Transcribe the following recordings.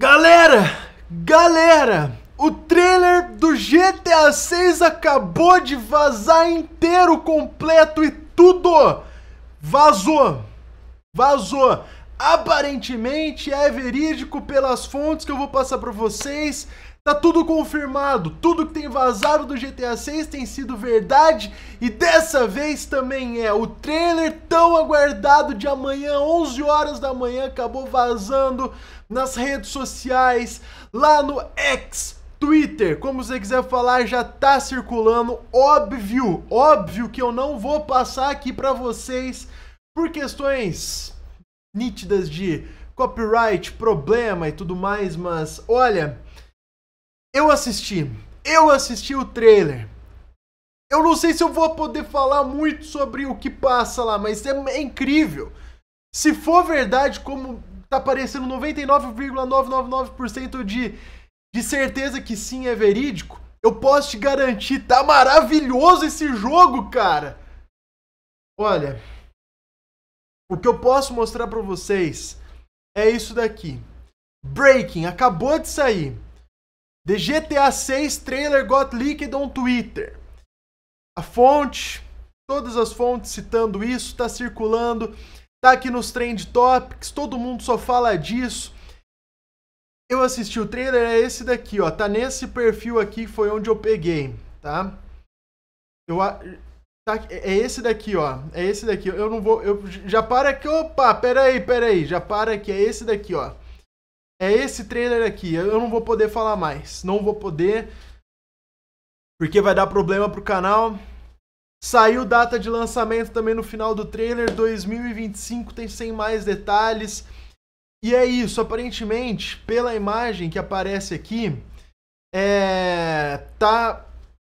Galera, galera, o trailer do GTA 6 acabou de vazar inteiro, completo e tudo. Vazou. Vazou. Aparentemente é verídico pelas fontes que eu vou passar para vocês. Tá tudo confirmado, tudo que tem vazado do GTA 6 tem sido verdade e dessa vez também é. O trailer tão aguardado de amanhã, 11 horas da manhã, acabou vazando nas redes sociais, lá no X, Twitter, como você quiser falar, já tá circulando, óbvio, óbvio que eu não vou passar aqui para vocês por questões nítidas de copyright, problema e tudo mais, mas olha, eu assisti. Eu assisti o trailer. Eu não sei se eu vou poder falar muito sobre o que passa lá, mas é, é incrível. Se for verdade, como tá parecendo 99,999% de, de certeza que sim é verídico, eu posso te garantir, tá maravilhoso esse jogo, cara. Olha, o que eu posso mostrar para vocês é isso daqui. Breaking acabou de sair. The GTA 6 trailer got leaked on Twitter. A fonte, todas as fontes citando isso, tá circulando, tá aqui nos trend topics, todo mundo só fala disso. Eu assisti o trailer, é esse daqui, ó, tá nesse perfil aqui, foi onde eu peguei, tá? Eu tá, é esse daqui, ó, é esse daqui. Eu não vou, eu já para que, opa, pera aí, pera aí, já para que é esse daqui, ó é esse trailer aqui, eu não vou poder falar mais, não vou poder, porque vai dar problema pro canal. Saiu data de lançamento também no final do trailer, 2025 tem sem mais detalhes. E é isso, aparentemente, pela imagem que aparece aqui, é, tá,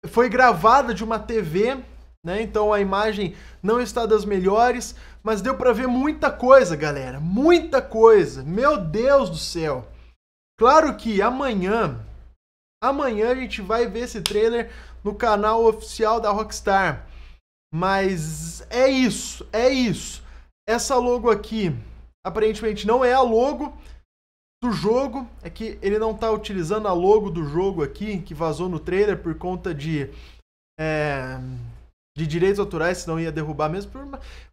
foi gravada de uma TV né? Então a imagem não está das melhores, mas deu para ver muita coisa, galera, muita coisa. Meu Deus do céu. Claro que amanhã, amanhã a gente vai ver esse trailer no canal oficial da Rockstar. Mas é isso, é isso. Essa logo aqui, aparentemente não é a logo do jogo, é que ele não está utilizando a logo do jogo aqui, que vazou no trailer por conta de é de direitos autorais, senão ia derrubar mesmo. Por,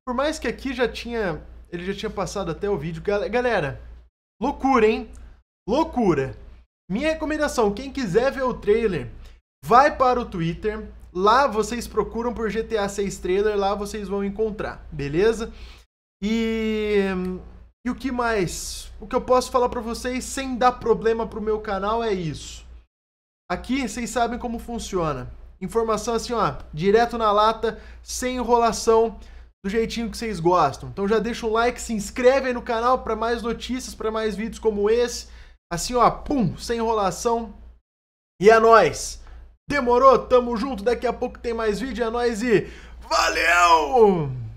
por mais que aqui já tinha. Ele já tinha passado até o vídeo. Galera, loucura, hein? Loucura. Minha recomendação: quem quiser ver o trailer, vai para o Twitter. Lá vocês procuram por GTA 6 trailer, lá vocês vão encontrar, beleza? E. E o que mais? O que eu posso falar para vocês sem dar problema pro meu canal é isso. Aqui vocês sabem como funciona. Informação assim, ó, direto na lata, sem enrolação, do jeitinho que vocês gostam. Então já deixa o like, se inscreve aí no canal para mais notícias, para mais vídeos como esse. Assim, ó, pum, sem enrolação. E é nóis! Demorou? Tamo junto, daqui a pouco tem mais vídeo, é nóis e valeu!